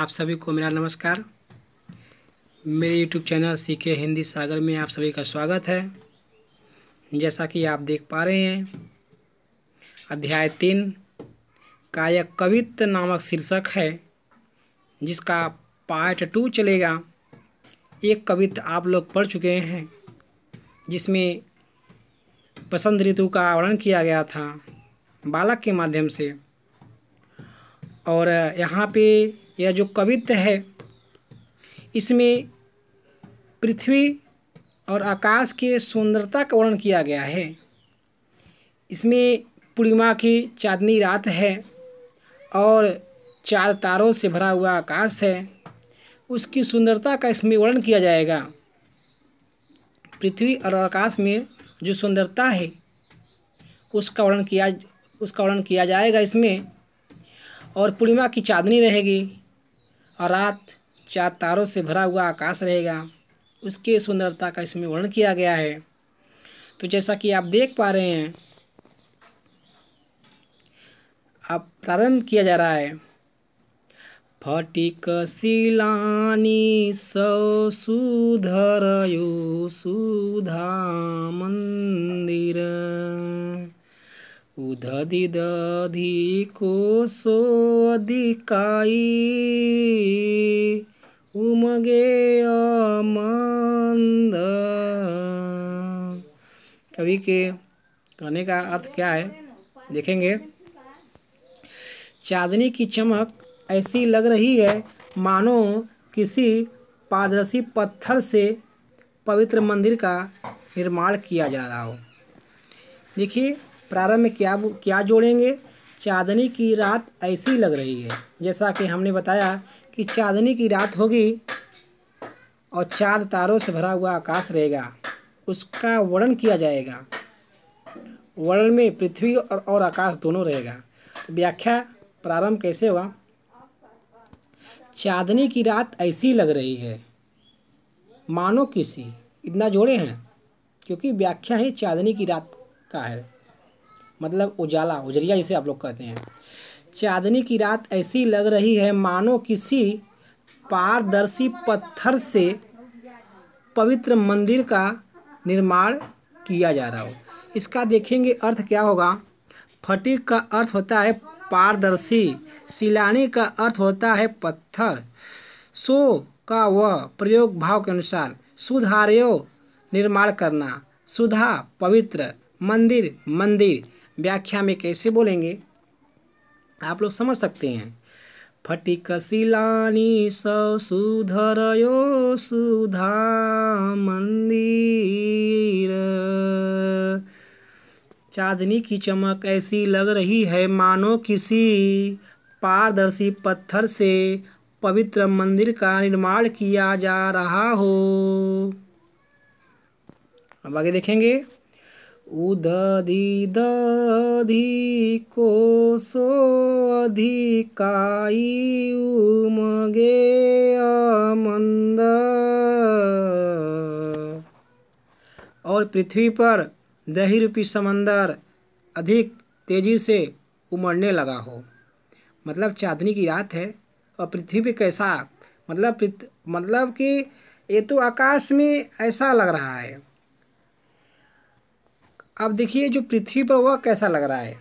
आप सभी को मेरा नमस्कार मेरे यूट्यूब चैनल सीखे हिंदी सागर में आप सभी का स्वागत है जैसा कि आप देख पा रहे हैं अध्याय तीन का यह कवित्व नामक शीर्षक है जिसका पार्ट टू चलेगा एक कवित्व आप लोग पढ़ चुके हैं जिसमें बसंत ऋतु का वर्णन किया गया था बालक के माध्यम से और यहाँ पे या जो कवित्व है इसमें पृथ्वी और आकाश के सुंदरता का वर्णन किया गया है इसमें पूर्णिमा की चांदनी रात है और चार तारों से भरा हुआ आकाश है उसकी सुंदरता का इसमें वर्णन किया जाएगा पृथ्वी और आकाश में जो सुंदरता है उसका वर्णन किया उसका वर्णन किया जाएगा इसमें और पूर्णिमा की चांदनी रहेगी और रात चार तारों से भरा हुआ आकाश रहेगा उसके सुंदरता का इसमें वर्णन किया गया है तो जैसा कि आप देख पा रहे हैं अब प्रारंभ किया जा रहा है फटिक शिलानी सौ यो सुधा मंदिर उधदि दधि को सो अधिकाई उमगे अमंद कवि के कहने का अर्थ क्या है देखेंगे चांदनी की चमक ऐसी लग रही है मानो किसी पारदर्शी पत्थर से पवित्र मंदिर का निर्माण किया जा रहा हो देखिए प्रारंभ में क्या क्या जोड़ेंगे चांदनी की रात ऐसी लग रही है जैसा कि हमने बताया कि चाँदनी की रात होगी और चाँद तारों से भरा हुआ आकाश रहेगा उसका वर्णन किया जाएगा वर्णन में पृथ्वी और, और आकाश दोनों रहेगा तो व्याख्या प्रारंभ कैसे हुआ चाँदनी की रात ऐसी लग रही है मानो किसी इतना जोड़े हैं क्योंकि व्याख्या ही चाँदनी की रात का है मतलब उजाला उजरिया जिसे आप लोग कहते हैं चांदनी की रात ऐसी लग रही है मानो किसी पारदर्शी पत्थर से पवित्र मंदिर का निर्माण किया जा रहा हो इसका देखेंगे अर्थ क्या होगा फटिक का अर्थ होता है पारदर्शी सिलानी का अर्थ होता है पत्थर सो का वह प्रयोग भाव के अनुसार सुधार्यो निर्माण करना सुधा पवित्र मंदिर मंदिर व्याख्या में कैसे बोलेंगे आप लोग समझ सकते हैं सुधर यो सुधा मंदिर चांदनी की चमक ऐसी लग रही है मानो किसी पारदर्शी पत्थर से पवित्र मंदिर का निर्माण किया जा रहा हो अब आगे देखेंगे उदधि दधि कोसो अधिकाई उमगे अमंद और पृथ्वी पर दही रूपी समंदर अधिक तेजी से उमड़ने लगा हो मतलब चांदनी की रात है और पृथ्वी पे कैसा मतलब मतलब कि ये तो आकाश में ऐसा लग रहा है अब देखिए जो पृथ्वी पर वह कैसा लग रहा है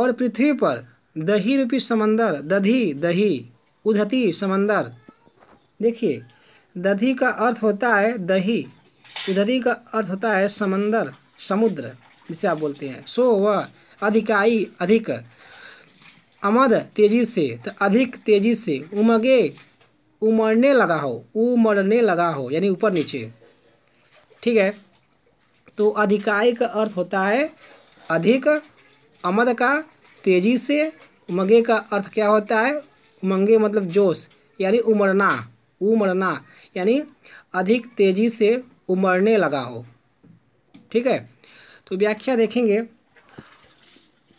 और पृथ्वी पर दही रूपी समंदर दधी दही उधती समंदर देखिए दधी का अर्थ होता है दही उधती का अर्थ होता है समंदर समुद्र जिसे आप बोलते हैं सो वह अधिकाई अधिक अमद तेजी से तो अधिक तेजी से उमगे उमड़ने लगा हो उमड़ने लगा हो यानी ऊपर नीचे ठीक है तो अधिकाय का अर्थ होता है अधिक अमद का तेज़ी से उमंगे का अर्थ क्या होता है उमंगे मतलब जोश यानी उमड़ना उमड़ना यानी अधिक तेज़ी से उमड़ने लगा हो ठीक है तो व्याख्या देखेंगे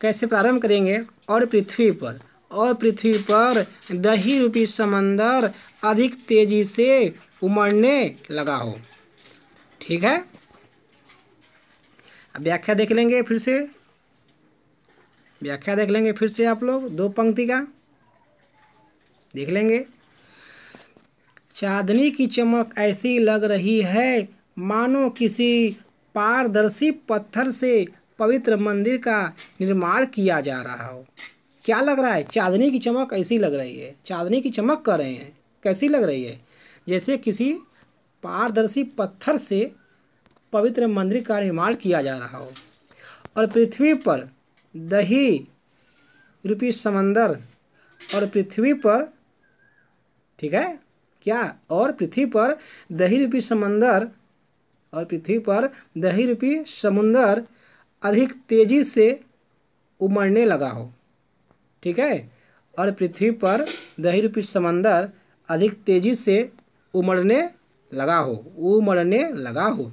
कैसे प्रारंभ करेंगे और पृथ्वी पर और पृथ्वी पर दही रूपी समंदर अधिक तेज़ी से उमड़ने लगा हो ठीक है व्याख्या देख लेंगे फिर से व्याख्या देख लेंगे फिर से आप लोग दो पंक्ति का देख लेंगे चांदनी की चमक ऐसी लग रही है मानो किसी पारदर्शी पत्थर से पवित्र मंदिर का निर्माण किया जा रहा हो क्या लग रहा है चांदनी की चमक ऐसी लग रही है चांदनी की चमक कर रहे हैं कैसी लग रही है जैसे किसी पारदर्शी पत्थर से पवित्र मंदिर का निर्माण किया जा रहा हो और पृथ्वी पर दही रूपी समंदर और पृथ्वी पर ठीक है क्या और पृथ्वी पर दही रूपी समंदर और पृथ्वी पर दही रूपी समुंदर अधिक तेजी से उमड़ने लगा हो ठीक है और पृथ्वी पर दही रूपी समंदर अधिक तेजी से उमड़ने लगा हो उमड़ने लगा हो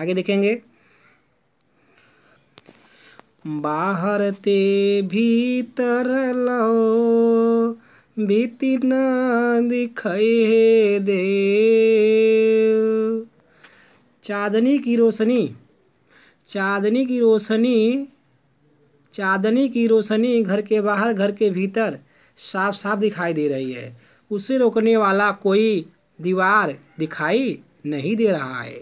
आगे देखेंगे बाहर ते भीतर लो बीती न दिखाई दे चांदनी की रोशनी चांदनी की रोशनी चांदनी की रोशनी घर के बाहर घर के भीतर साफ साफ दिखाई दे रही है उसे रोकने वाला कोई दीवार दिखाई नहीं दे रहा है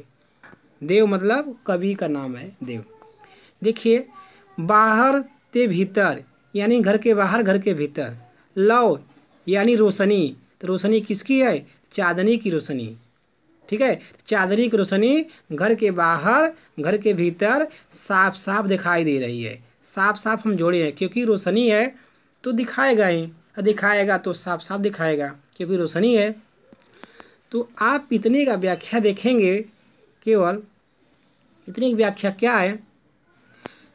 देव मतलब कवि का नाम है देव देखिए बाहर ते भीतर यानी घर के बाहर घर के भीतर लव यानी रोशनी तो रोशनी किसकी है चांदनी की रोशनी ठीक है चादरी की रोशनी घर के बाहर घर के भीतर साफ साफ दिखाई दे रही है साफ साफ हम जोड़े हैं क्योंकि रोशनी है तो दिखाएगा ही दिखाएगा तो साफ साफ दिखाएगा क्योंकि रोशनी है तो आप इतने का व्याख्या देखेंगे केवल इतनी एक व्याख्या क्या है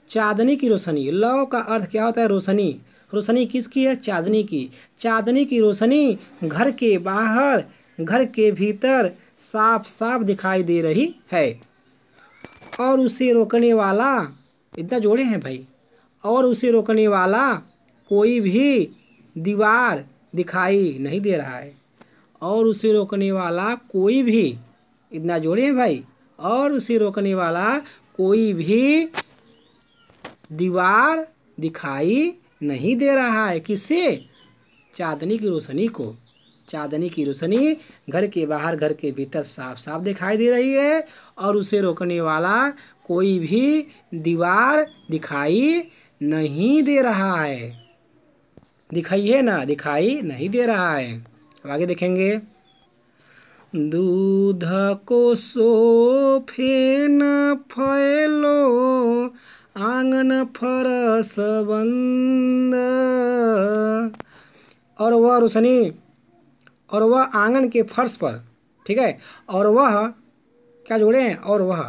चांदनी की रोशनी लौ का अर्थ क्या होता है रोशनी रोशनी किसकी है चांदनी की चांदनी की रोशनी घर के बाहर घर के भीतर साफ साफ दिखाई दे रही है और उसे रोकने वाला इतना जोड़े हैं भाई और उसे रोकने वाला कोई भी दीवार दिखाई नहीं दे रहा है और उसे रोकने वाला कोई भी इतना जोड़े हैं भाई और उसे रोकने वाला कोई भी दीवार दिखाई नहीं दे रहा है किससे चांदनी की रोशनी को चांदनी की रोशनी घर के बाहर घर के भीतर साफ साफ दिखाई दे रही है और उसे रोकने वाला कोई भी दीवार दिखाई नहीं दे रहा है दिखाइए ना दिखाई नहीं दे रहा है अब आगे देखेंगे दूध को सो फेन फैलो आंगन फरस बंद और वह रोशनी और वह आंगन के फर्श पर ठीक है और वह क्या जोड़े हैं और वह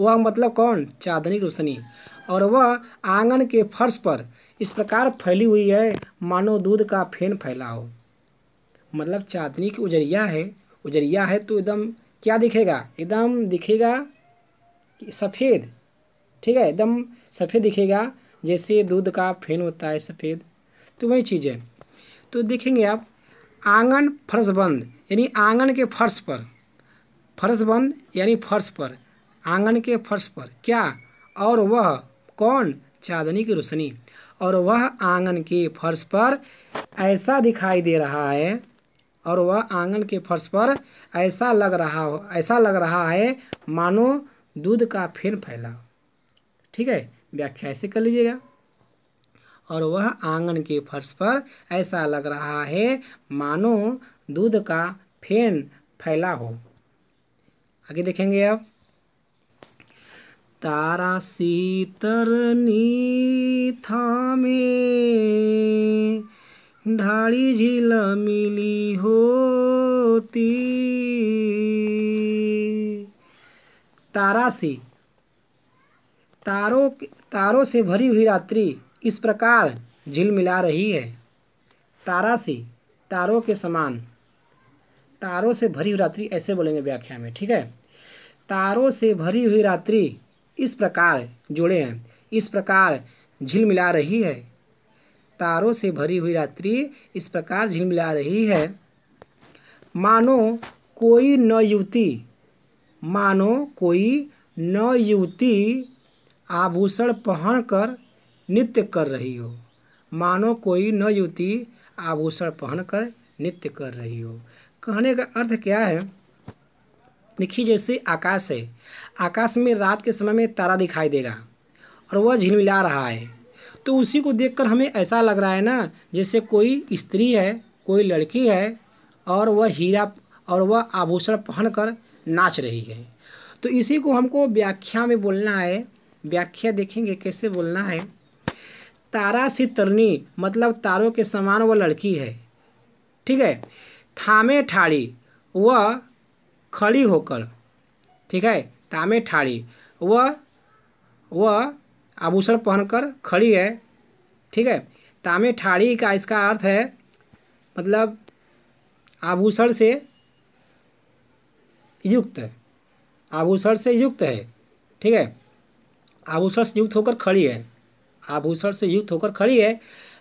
वह मतलब कौन चांदनी रोशनी और वह आंगन के फर्श पर इस प्रकार फैली हुई है मानो दूध का फेन फैलाओ मतलब चांदनी की उजरिया है उजरिया है तो एकदम क्या दिखेगा एकदम दिखेगा सफ़ेद ठीक है एकदम सफ़ेद दिखेगा जैसे दूध का फेन होता है सफ़ेद तो वही चीज़ है तो देखेंगे आप आंगन फर्शबंद यानी आंगन के फर्श पर फर्शबंद यानी फर्श पर आंगन के फर्श पर क्या और वह कौन चांदनी की रोशनी और वह आंगन के फर्श पर ऐसा दिखाई दे रहा है और वह आंगन के फर्श पर ऐसा लग रहा हो ऐसा लग रहा है मानो दूध का फेन फैला हो ठीक है व्याख्या ऐसे कर लीजिएगा और वह आंगन के फर्श पर ऐसा लग रहा है मानो दूध का फेन फैला हो आगे देखेंगे आप तारा सीतरनी में ढाड़ी झील मिली होती तारा से तारों तारों से भरी हुई रात्रि इस प्रकार झील मिला रही है तारा से तारों के समान तारों से भरी हुई रात्रि ऐसे बोलेंगे व्याख्या में ठीक है तारों से भरी हुई रात्रि इस प्रकार जुड़े हैं इस प्रकार झील मिला रही है तारों से भरी हुई रात्रि इस प्रकार झिलमिला रही है मानो कोई न युवती मानो कोई युवती आभूषण पहनकर नृत्य कर रही हो मानो कोई न युवती आभूषण पहनकर नृत्य कर रही हो कहने का अर्थ क्या है लिखी जैसे आकाश है आकाश में रात के समय में तारा दिखाई देगा और वह झिलमिला रहा है तो उसी को देखकर हमें ऐसा लग रहा है ना जैसे कोई स्त्री है कोई लड़की है और वह हीरा और वह आभूषण पहनकर नाच रही है तो इसी को हमको व्याख्या में बोलना है व्याख्या देखेंगे कैसे बोलना है तारा सी तरनी मतलब तारों के समान वह लड़की है ठीक है थामे ठाड़ी वह खड़ी होकर ठीक है तामे ठाड़ी वह वह आभूषण पहनकर खड़ी है ठीक है तामे ठाड़ी का इसका अर्थ है मतलब आभूषण से युक्त है आभूषण से युक्त है ठीक है आभूषण से युक्त होकर खड़ी है आभूषण से युक्त होकर खड़ी है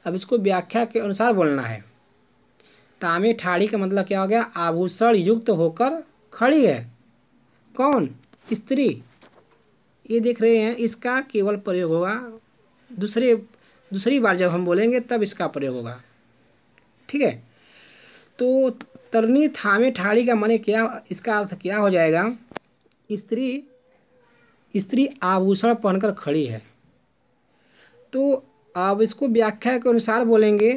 अब इसको व्याख्या के अनुसार बोलना है तामे ठाड़ी का मतलब क्या हो गया आभूषण युक्त होकर खड़ी है कौन स्त्री ये देख रहे हैं इसका केवल प्रयोग होगा दूसरे दूसरी बार जब हम बोलेंगे तब इसका प्रयोग होगा ठीक है तो तरनी थामे ठाड़ी का मने क्या इसका अर्थ क्या हो जाएगा स्त्री स्त्री आभूषण पहनकर खड़ी है तो अब इसको व्याख्या के अनुसार बोलेंगे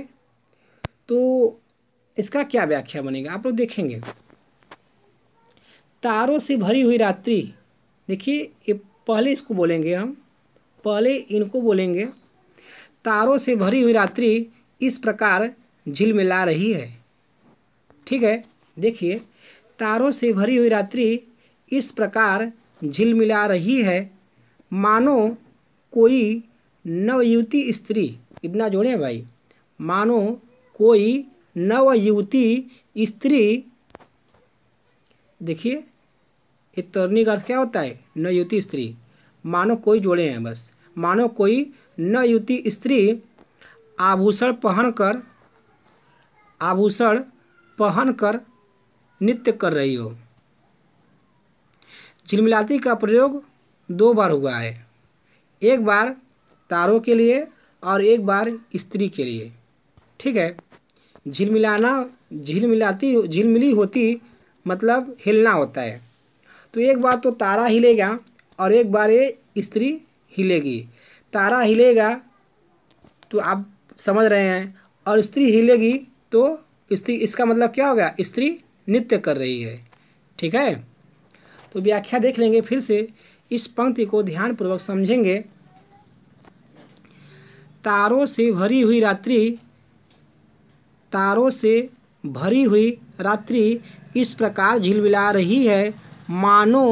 तो इसका क्या व्याख्या बनेगा आप लोग देखेंगे तारों से भरी हुई रात्रि देखिए पहले इसको बोलेंगे हम पहले इनको बोलेंगे तारों से भरी हुई रात्रि इस प्रकार झिलमिला रही है ठीक है देखिए तारों से भरी हुई रात्रि इस प्रकार झिलमिला रही है मानो कोई नवयुवती स्त्री इतना जोड़े भाई मानो कोई नवयुवती स्त्री देखिए इतरनी का अर्थ क्या होता है न युति स्त्री मानो कोई जोड़े हैं बस मानो कोई न युति स्त्री आभूषण पहनकर आभूषण पहनकर नित्य कर रही हो झिलमिलाती का प्रयोग दो बार हुआ है एक बार तारों के लिए और एक बार स्त्री के लिए ठीक है झिलमिलाना झिलमिलाती झिलमिली होती मतलब हिलना होता है तो एक बार तो तारा हिलेगा और एक बार ये स्त्री हिलेगी तारा हिलेगा तो आप समझ रहे हैं और स्त्री हिलेगी तो स्त्री इसका मतलब क्या होगा स्त्री नृत्य कर रही है ठीक है तो व्याख्या देख लेंगे फिर से इस पंक्ति को ध्यानपूर्वक समझेंगे तारों से भरी हुई रात्रि तारों से भरी हुई रात्रि इस प्रकार झिलमिला रही है मानो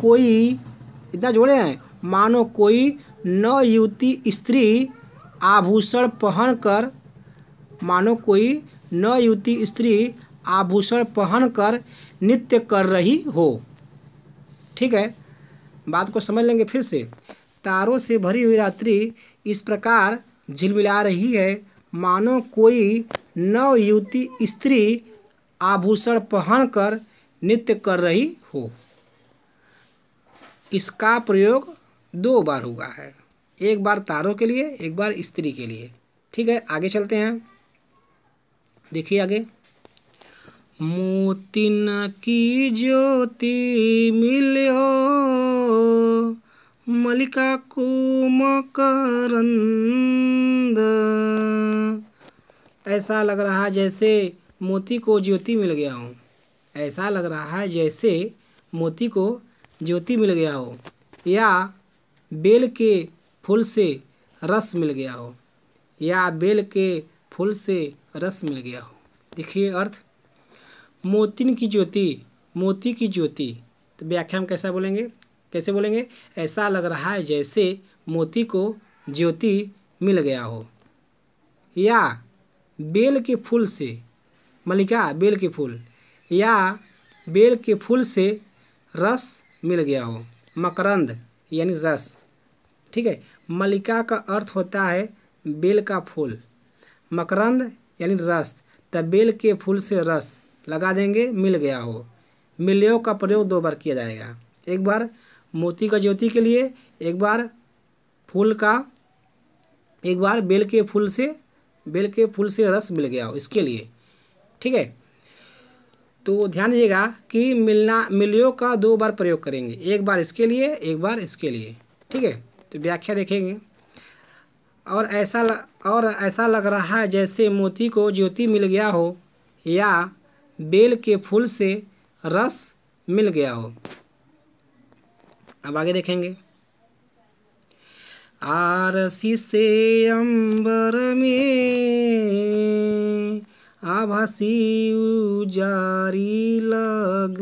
कोई इतना जोड़े हैं मानो कोई नवयुवती स्त्री आभूषण पहनकर मानो कोई नवयुवती स्त्री आभूषण पहनकर नृत्य कर रही हो ठीक है बात को समझ लेंगे फिर से तारों से भरी हुई रात्रि इस प्रकार झिलमिला रही है मानो कोई नवयुवती स्त्री आभूषण पहनकर नृत्य कर रही हो इसका प्रयोग दो बार हुआ है एक बार तारों के लिए एक बार स्त्री के लिए ठीक है आगे चलते हैं देखिए आगे मोतिन की ज्योति मिलो मलिका को मकरंद ऐसा लग रहा जैसे मोती को ज्योति मिल गया हूँ ऐसा लग रहा है जैसे मोती को ज्योति मिल गया हो या बेल के फूल से रस मिल गया हो या बेल के फूल से रस मिल गया हो देखिए अर्थ मोतिन की ज्योति मोती की ज्योति तो व्याख्या हम कैसा बोलेंगे कैसे बोलेंगे ऐसा लग रहा है जैसे मोती को ज्योति मिल गया हो या बेल के फूल से मलिका बेल के फूल या बेल के फूल से रस मिल गया हो मकरंद यानी रस ठीक है मलिका का अर्थ होता है बेल का फूल मकरंद यानी रस तब बेल के फूल से रस लगा देंगे मिल गया हो मिलियो का प्रयोग दो बार किया जाएगा एक बार मोती का ज्योति के लिए एक बार फूल का एक बार बेल के फूल से बेल के फूल से रस मिल गया हो इसके लिए ठीक है तो ध्यान दीजिएगा कि मिलना मिलियो का दो बार प्रयोग करेंगे एक बार इसके लिए एक बार इसके लिए ठीक है तो व्याख्या देखेंगे और ऐसा और ऐसा लग रहा है जैसे मोती को ज्योति मिल गया हो या बेल के फूल से रस मिल गया हो अब आगे देखेंगे आरसी से अंबर में आभासी उजारी लग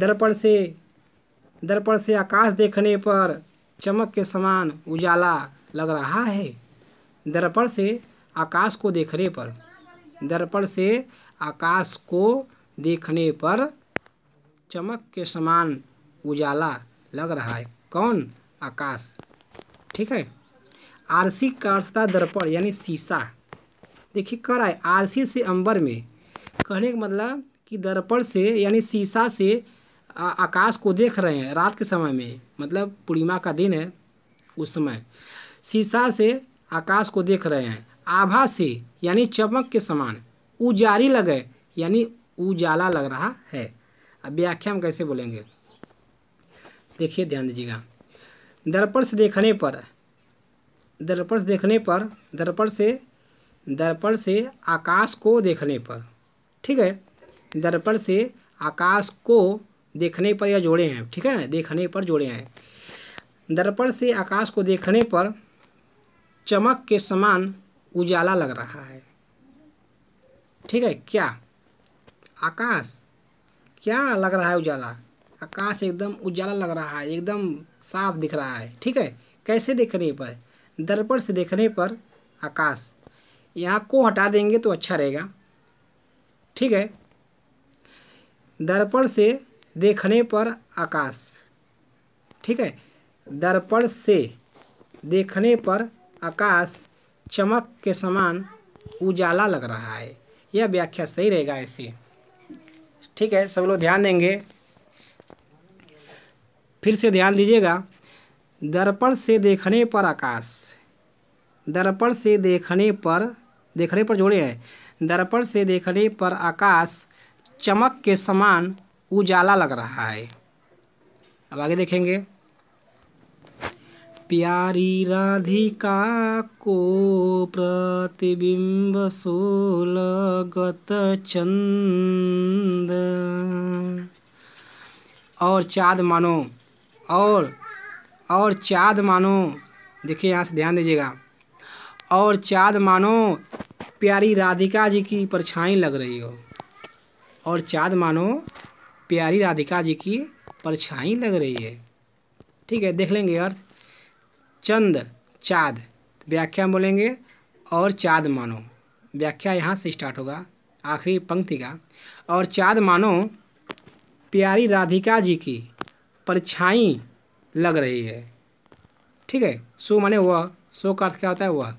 दर्पण से दर्पण से आकाश देखने पर चमक के समान उजाला लग रहा है दर्पण से आकाश को देखने पर दर्पण से आकाश को देखने पर चमक के समान उजाला लग रहा है कौन आकाश ठीक है आरसी का अर्थ था दर्पण यानी शीशा देखिए कर आए आरसी से अंबर में कहने का मतलब कि दर्पण से यानी शीशा से आ, आकाश को देख रहे हैं रात के समय में मतलब पूर्णिमा का दिन है उस समय शीशा से आकाश को देख रहे हैं आभा से यानी चमक के समान उजारी लगे यानी उजाला लग रहा है अब व्याख्या हम कैसे बोलेंगे देखिए ध्यान दीजिएगा दर्पण से देखने पर दर्पण से देखने पर दर्पण से दर्पण से आकाश को देखने पर ठीक है दर्पण से आकाश को देखने पर यह जोड़े हैं ठीक है देखने पर जोड़े हैं दर्पण से आकाश को देखने पर चमक के समान उजाला लग रहा है ठीक है क्या आकाश क्या लग रहा है उजाला आकाश एकदम उजाला लग रहा है एकदम साफ दिख रहा है ठीक है कैसे देखने पर दर्पण से देखने पर आकाश यहाँ को हटा देंगे तो अच्छा रहेगा ठीक है दर्पण से देखने पर आकाश ठीक है दर्पण से देखने पर आकाश चमक के समान उजाला लग रहा है यह व्याख्या सही रहेगा ऐसे ठीक है सब लोग ध्यान देंगे फिर से ध्यान दीजिएगा दर्पण से देखने पर आकाश दर्पण से देखने पर देखने पर जोड़े है दर्पण से देखने पर आकाश चमक के समान उजाला लग रहा है अब आगे देखेंगे प्यारी राधिका को प्रतिबिंब सोलगत चंद और चाँद मानो और और चाँद मानो देखिए यहाँ से ध्यान दीजिएगा और चाँद मानो प्यारी राधिका जी की परछाई लग रही हो और चाँद मानो प्यारी राधिका जी की परछाई लग रही है ठीक है देख लेंगे अर्थ चंद चाँद व्याख्या बोलेंगे और चाँद मानो व्याख्या यहाँ से स्टार्ट होगा आखिरी पंक्ति का और चाँद मानो प्यारी राधिका जी की परछाई लग रही है ठीक है सो माने वह सो का अर्थ क्या होता है वह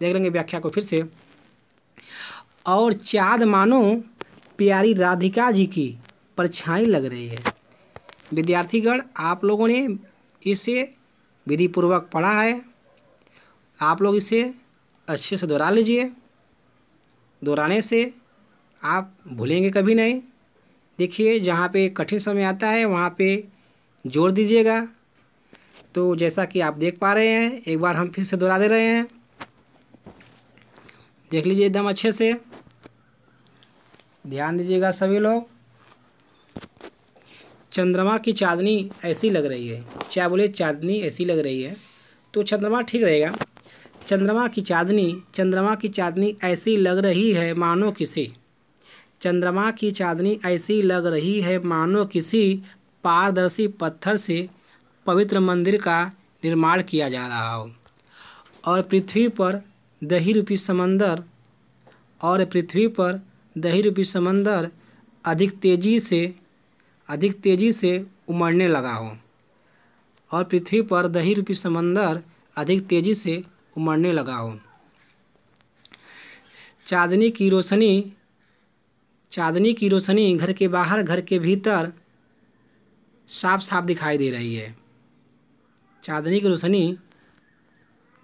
देख लेंगे व्याख्या को फिर से और चाँद मानो प्यारी राधिका जी की परछाई लग रही है विद्यार्थीगण आप लोगों ने इसे विधिपूर्वक पढ़ा है आप लोग इसे अच्छे से दोहरा लीजिए दोहराने से आप भूलेंगे कभी नहीं देखिए जहाँ पे कठिन समय आता है वहाँ पे जोड़ दीजिएगा तो जैसा कि आप देख पा रहे हैं एक बार हम फिर से दोहरा दे रहे हैं देख लीजिए एकदम अच्छे से ध्यान दीजिएगा सभी लोग चंद्रमा की चांदनी ऐसी लग रही है क्या बोले चांदनी ऐसी लग रही है तो चंद्रमा ठीक रहेगा चंद्रमा की चांदनी चंद्रमा की चांदनी ऐसी लग रही है मानो किसी चंद्रमा की चांदनी ऐसी लग रही है मानो किसी पारदर्शी पत्थर से पवित्र मंदिर का निर्माण किया जा रहा हो और पृथ्वी पर दही रूपी समंदर और पृथ्वी पर दही रूपी समंदर अधिक तेज़ी से अधिक तेज़ी से उमड़ने लगा हो और पृथ्वी पर दही रूपी समंदर अधिक तेज़ी से उमड़ने लगा हो चांदनी की रोशनी चांदनी की रोशनी घर के बाहर घर के भीतर साफ साफ दिखाई दे रही है चांदनी की रोशनी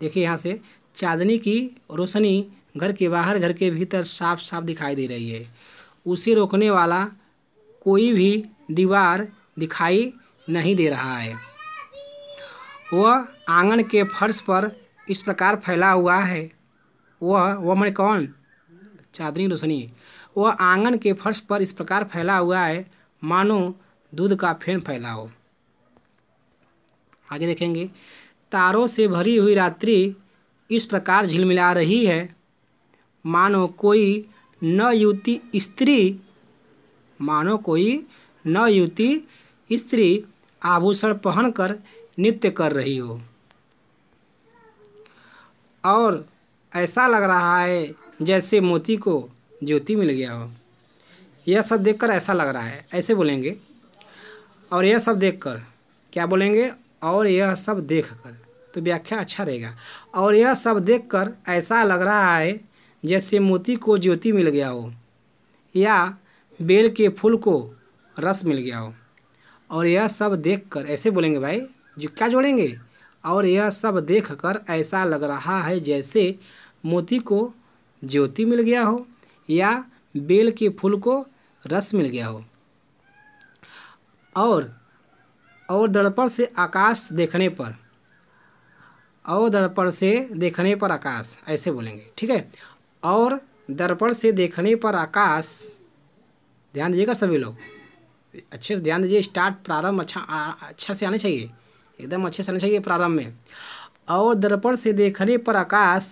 देखिए यहाँ से चांदनी की रोशनी घर के बाहर घर के भीतर साफ साफ दिखाई दे रही है उसे रोकने वाला कोई भी दीवार दिखाई नहीं दे रहा है वह आंगन के फर्श पर इस प्रकार फैला हुआ है वह वह मैं कौन चांदनी रोशनी वह आंगन के फर्श पर इस प्रकार फैला हुआ है मानो दूध का फेन फैलाओ आगे देखेंगे तारों से भरी हुई रात्रि इस प्रकार झिलमिला रही है मानो कोई नयुति स्त्री मानो कोई नयुति स्त्री आभूषण पहनकर नृत्य कर रही हो और ऐसा लग रहा है जैसे मोती को ज्योति मिल गया हो यह सब देखकर ऐसा लग रहा है ऐसे बोलेंगे और यह सब देखकर क्या बोलेंगे और यह सब देखकर तो व्याख्या अच्छा रहेगा और यह सब देखकर ऐसा लग रहा है जैसे मोती को ज्योति मिल गया हो या बेल के फूल को रस मिल गया हो और यह सब देखकर ऐसे बोलेंगे भाई जो क्या जोड़ेंगे और यह सब देखकर ऐसा लग रहा है जैसे मोती को ज्योति मिल गया हो या बेल के फूल को रस मिल गया हो और और दर्पण से आकाश देखने पर और दर्पण से देखने पर आकाश ऐसे बोलेंगे ठीक है और दर्पण से देखने पर आकाश ध्यान दीजिएगा सभी लोग अच्छे से ध्यान दीजिए स्टार्ट प्रारंभ अच्छा अच्छा से आना चाहिए एकदम अच्छे से आना चाहिए प्रारंभ में और दर्पण से देखने पर आकाश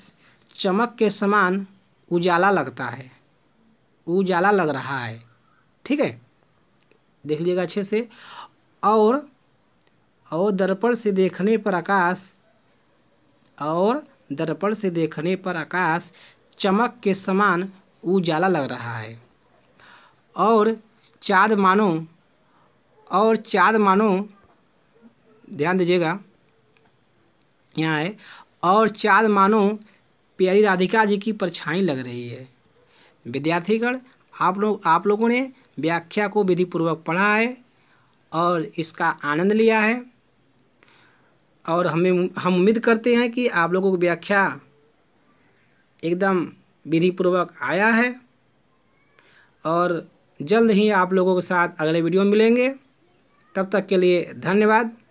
चमक के समान उजाला लगता है उजाला लग रहा है ठीक है देख लीजिएगा अच्छे से और और दर्पण से देखने पर आकाश और दर्पण से देखने पर आकाश चमक के समान उजाला लग रहा है और चाँद मानो और चाँद मानो ध्यान दीजिएगा यहाँ है और चाँद मानो प्यारी राधिका जी की परछाई लग रही है विद्यार्थीगण आप लोग आप लोगों ने व्याख्या को विधिपूर्वक पढ़ा है और इसका आनंद लिया है और हमें हम उम्मीद करते हैं कि आप लोगों को व्याख्या एकदम विधिपूर्वक आया है और जल्द ही आप लोगों के साथ अगले वीडियो में मिलेंगे तब तक के लिए धन्यवाद